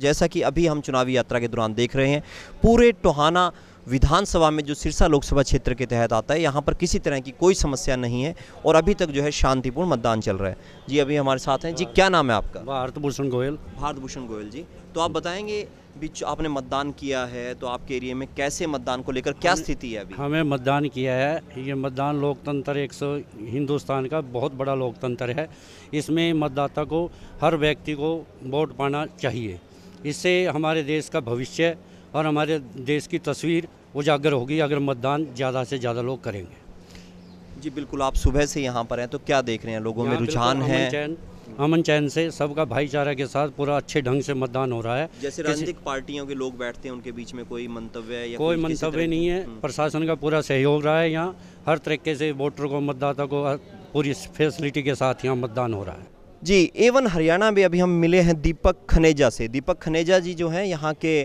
जैसा कि अभी हम चुनावी यात्रा के दौरान देख रहे हैं पूरे टोहाना विधानसभा में जो सिरसा लोकसभा क्षेत्र के तहत आता है यहाँ पर किसी तरह की कोई समस्या नहीं है और अभी तक जो है शांतिपूर्ण मतदान चल रहा है जी अभी हमारे साथ हैं जी क्या नाम है आपका भारत भूषण गोयल भारत भूषण गोयल जी तो आप बताएंगे बीच आपने मतदान किया है तो आपके एरिए में कैसे मतदान को लेकर क्या स्थिति है अभी हमें मतदान किया है ये मतदान लोकतंत्र एक सौ हिंदुस्तान का बहुत बड़ा लोकतंत्र है इसमें मतदाता को हर व्यक्ति को वोट पाना चाहिए इससे हमारे देश का भविष्य और हमारे देश की तस्वीर उजागर होगी अगर मतदान ज़्यादा से ज़्यादा लोग करेंगे जी बिल्कुल आप सुबह से यहाँ पर हैं तो क्या देख रहे हैं लोगों में रुझान है चैन अमन चैन से सबका भाईचारा के साथ पूरा अच्छे ढंग से मतदान हो रहा है जैसे राजनीतिक पार्टियों के लोग बैठते हैं उनके बीच में कोई मंतव्य या कोई मंतव्य नहीं है हम्म। प्रशासन का पूरा सहयोग रहा है यहाँ हर तरीके से वोटर को मतदाता को पूरी फैसिलिटी के साथ यहाँ मतदान हो रहा है जी एवन हरियाणा में अभी हम मिले हैं दीपक खनेजा से दीपक खनेजा जी जो हैं यहाँ के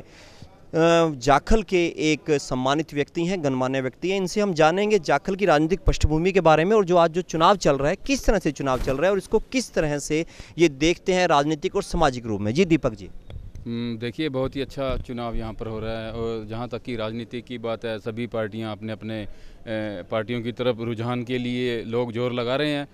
जाखल के एक सम्मानित व्यक्ति हैं गणमान्य व्यक्ति हैं इनसे हम जानेंगे जाखल की राजनीतिक पृष्ठभूमि के बारे में और जो आज जो चुनाव चल रहा है किस तरह से चुनाव चल रहा है और इसको किस तरह से ये देखते हैं राजनीतिक और सामाजिक रूप में जी दीपक जी हम्म, देखिए बहुत ही अच्छा चुनाव यहाँ पर हो रहा है और जहाँ तक कि राजनीति की बात है सभी पार्टियाँ अपने अपने पार्टियों की तरफ रुझान के लिए लोग जोर लगा रहे हैं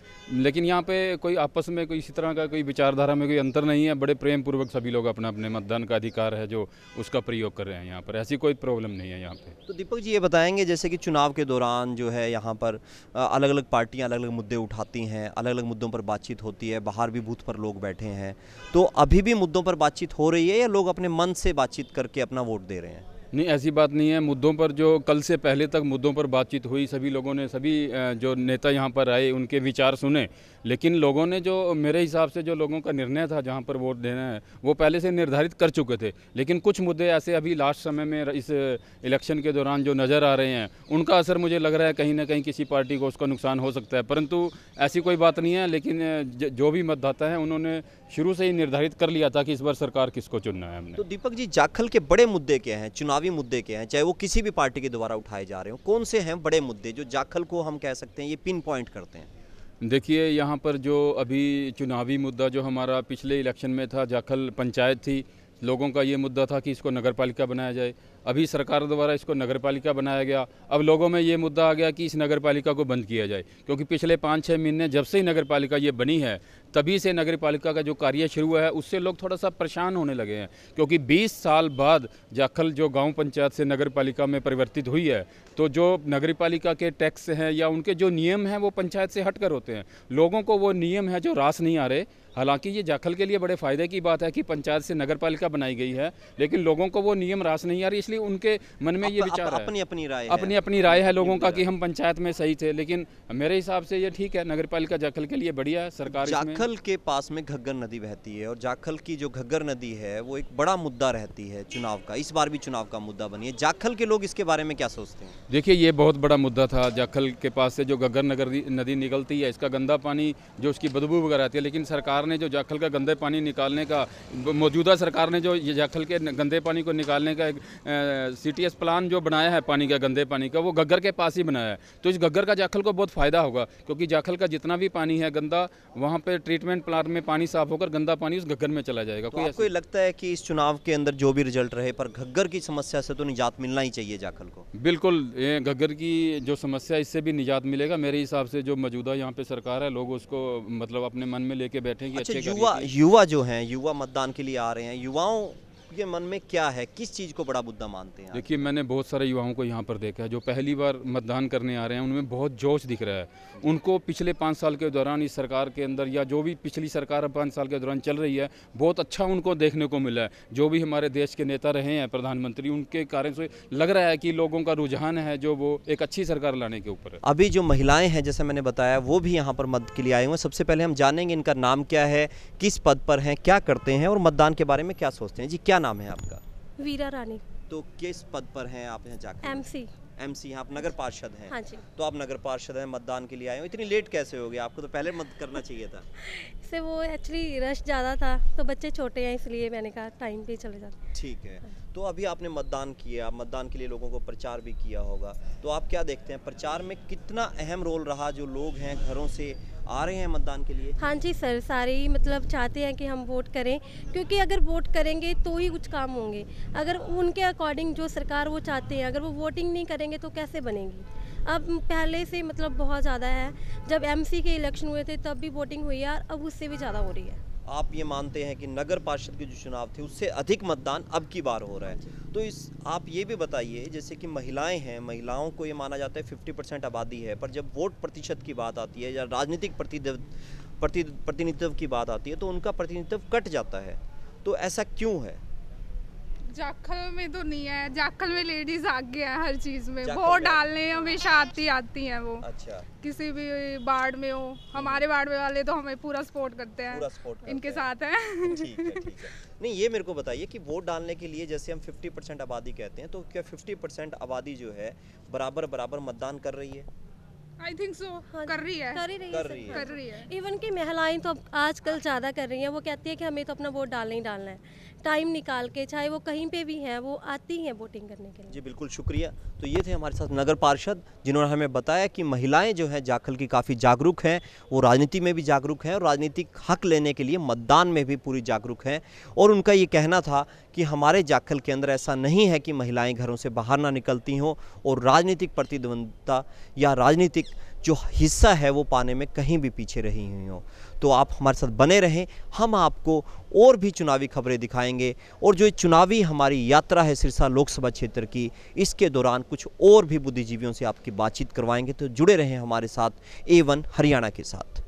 लेकिन यहाँ पे कोई आपस में कोई इसी तरह का कोई विचारधारा में कोई अंतर नहीं है बड़े प्रेम पूर्वक सभी लोग अपना अपने मतदान का अधिकार है जो उसका प्रयोग कर रहे हैं यहाँ पर ऐसी कोई प्रॉब्लम नहीं है यहाँ पे तो दीपक जी ये बताएंगे जैसे कि चुनाव के दौरान जो है यहाँ पर अलग अलग पार्टियाँ अलग अलग मुद्दे उठाती हैं अलग अलग मुद्दों पर बातचीत होती है बाहर भी बूथ पर लोग बैठे हैं तो अभी भी मुद्दों पर बातचीत हो रही है या लोग अपने मन से बातचीत करके अपना वोट दे रहे हैं नहीं ऐसी बात नहीं है मुद्दों पर जो कल से पहले तक मुद्दों पर बातचीत हुई सभी लोगों ने सभी जो नेता यहाँ पर आए उनके विचार सुने लेकिन लोगों ने जो मेरे हिसाब से जो लोगों का निर्णय था जहाँ पर वोट देना है वो पहले से निर्धारित कर चुके थे लेकिन कुछ मुद्दे ऐसे अभी लास्ट समय में इस इलेक्शन के दौरान जो नज़र आ रहे हैं उनका असर मुझे लग रहा है कहीं ना कहीं किसी पार्टी को उसका नुकसान हो सकता है परंतु ऐसी कोई बात नहीं है लेकिन जो भी मतदाता हैं उन्होंने शुरू से ही निर्धारित कर लिया था कि इस बार सरकार किसको चुनना है हमने तो दीपक जी जाखल के बड़े मुद्दे क्या हैं चुनाव चुनावी मुद्दे के हैं चाहे वो किसी भी पार्टी के द्वारा उठाए जा रहे हो कौन से हैं बड़े मुद्दे जो जाखल को हम कह सकते हैं ये पिन पॉइंट करते हैं देखिए यहाँ पर जो अभी चुनावी मुद्दा जो हमारा पिछले इलेक्शन में था जाखल पंचायत थी लोगों का ये मुद्दा था कि इसको नगर पालिका बनाया जाए अभी सरकार द्वारा इसको नगर पालिका बनाया गया अब लोगों में ये मुद्दा आ गया कि इस नगर पालिका को बंद किया जाए क्योंकि पिछले पाँच छः महीने जब से ही नगर पालिका ये बनी है तभी से नगर पालिका का जो कार्य शुरू हुआ है उससे लोग थोड़ा सा परेशान होने लगे हैं क्योंकि 20 साल बाद जाखल जो गांव पंचायत से नगर पालिका में परिवर्तित हुई है तो जो नगर पालिका के टैक्स हैं या उनके जो नियम हैं वो पंचायत से हटकर होते हैं लोगों को वो नियम है जो रास नहीं आ रहे हालांकि ये जाखल के लिए बड़े फ़ायदे की बात है कि पंचायत से नगर पालिका बनाई गई है लेकिन लोगों को वो नियम रास नहीं आ रही इसलिए भी उनके मन में अप, ये विचार अप, है अपनी अपनी राय अपनी अपनी राय है लोगों का कि हम पंचायत में सही थे लेकिन मेरे हिसाब से ये ठीक है नगर पालिका जाखल के लिए बढ़िया है सरकार जाखल के पास में घग्गर नदी बहती है और जाखल की जो घग्गर नदी है वो एक बड़ा मुद्दा रहती है चुनाव का इस बार भी चुनाव का मुद्दा बनी है जाखल के लोग इसके बारे में क्या सोचते हैं देखिए ये बहुत बड़ा मुद्दा था जाखल के पास से जो घग्गर नगर नदी निकलती है इसका गंदा पानी जो उसकी बदबू वगैरह आती है लेकिन सरकार ने जो जाखल का गंदे पानी निकालने का मौजूदा सरकार ने जो ये जाखल के गंदे पानी को निकालने का एक सी प्लान जो बनाया है पानी का गंदे पानी का वो गग्गर के पास ही बनाया है तो इस गग्गर का जाखल को बहुत फ़ायदा होगा क्योंकि जाखल का जितना भी पानी है गंदा वहाँ पर ट्रीटमेंट प्लान में पानी साफ होकर गंदा पानी उस गग्गर में चला जाएगा तो कोई आपको लगता है कि इस चुनाव के अंदर जो भी रिजल्ट रहे पर घग्गर की समस्या से तो निजात मिलना ही चाहिए जाखल को बिल्कुल घग्गर की जो समस्या इससे भी निजात मिलेगा मेरे हिसाब से जो मौजूदा यहाँ पे सरकार है लोग उसको मतलब अपने मन में लेके बैठे अच्छा, युवा युवा जो है युवा मतदान के लिए आ रहे हैं युवाओं आपके मन में क्या है किस चीज़ को बड़ा मुद्दा मानते हैं देखिए मैंने बहुत सारे युवाओं को यहाँ पर देखा है जो पहली बार मतदान करने आ रहे हैं उनमें बहुत जोश दिख रहा है उनको पिछले पाँच साल के दौरान इस सरकार के अंदर या जो भी पिछली सरकार पाँच साल के दौरान चल रही है बहुत अच्छा उनको देखने को मिला है जो भी हमारे देश के नेता रहे हैं प्रधानमंत्री उनके कारण से लग रहा है कि लोगों का रुझान है जो वो एक अच्छी सरकार लाने के ऊपर अभी जो महिलाएं हैं जैसे मैंने बताया वो भी यहाँ पर मत के लिए आए हुए हैं सबसे पहले हम जानेंगे इनका नाम क्या है किस पद पर हैं क्या करते हैं और मतदान के बारे में क्या सोचते हैं जी क्या क्या नाम है आपका वीरा रानी तो किस पद पर हैं आप यहाँ जाकर एम सी एम सी आप नगर पार्षद हैं हाँ जी तो आप नगर पार्षद हैं मतदान के लिए आए हो इतनी लेट कैसे हो गया आपको तो पहले मत करना चाहिए था इससे वो एक्चुअली रश ज़्यादा था तो बच्चे छोटे हैं इसलिए मैंने कहा टाइम पे चले जाते ठीक है तो अभी आपने मतदान किया मतदान के लिए लोगों को प्रचार भी किया होगा तो आप क्या देखते हैं प्रचार में कितना अहम रोल रहा जो लोग हैं घरों से आ रहे हैं मतदान के लिए हाँ जी सर सारे ही मतलब चाहते हैं कि हम वोट करें क्योंकि अगर वोट करेंगे तो ही कुछ काम होंगे अगर उनके अकॉर्डिंग जो सरकार वो चाहते हैं अगर वो वोटिंग नहीं करेंगे तो कैसे बनेगी अब पहले से मतलब बहुत ज़्यादा है जब एमसी के इलेक्शन हुए थे तब भी वोटिंग हुई है और अब उससे भी ज़्यादा हो रही है आप ये मानते हैं कि नगर पार्षद के जो चुनाव थे उससे अधिक मतदान अब की बार हो रहा है तो इस आप ये भी बताइए जैसे कि महिलाएं हैं महिलाओं को ये माना जाता है फिफ्टी परसेंट आबादी है पर जब वोट प्रतिशत की बात आती है या राजनीतिक प्रतिनिधित्व की बात आती है तो उनका प्रतिनिधित्व कट जाता है तो ऐसा क्यों है जाखल में तो नहीं है जाखल में लेडीज आगे हैं हर चीज में वो डालने हमेशा आती आती हैं वो अच्छा किसी भी बार्ड में हो हमारे बार्ड में वाले तो हमें पूरा सपोर्ट करते हैं पूरा सपोर्ट करते इनके है। साथ हैं ठीक है ठीक है नहीं ये मेरे को बताइए कि वोट डालने के लिए जैसे हम 50 परसेंट आबादी कहते हैं तो क्या 50 परसेंट आबादी जो है बराबर बराबर मतदान कर रही है आई थिंक सो कर रही है कर रही, कर रही है कर रही है इवन की महिलाएं तो आजकल ज़्यादा कर रही हैं वो कहती है कि हमें तो अपना वोट डालना ही डालना है टाइम निकाल के चाहे वो कहीं पे भी हैं वो आती हैं वोटिंग करने के लिए जी बिल्कुल शुक्रिया तो ये थे हमारे साथ नगर पार्षद जिन्होंने हमें बताया कि महिलाएं जो हैं जाखल की काफ़ी जागरूक हैं वो राजनीति में भी जागरूक हैं और राजनीतिक हक लेने के लिए मतदान में भी पूरी जागरूक हैं और उनका ये कहना था कि हमारे जाखल के अंदर ऐसा नहीं है कि महिलाएँ घरों से बाहर ना निकलती हों और राजनीतिक प्रतिद्वंदता या राजनीतिक जो हिस्सा है वो पाने में कहीं भी पीछे रही हुई हो तो आप हमारे साथ बने रहें हम आपको और भी चुनावी खबरें दिखाएंगे और जो चुनावी हमारी यात्रा है सिरसा लोकसभा क्षेत्र की इसके दौरान कुछ और भी बुद्धिजीवियों से आपकी बातचीत करवाएंगे तो जुड़े रहें हमारे साथ ए वन हरियाणा के साथ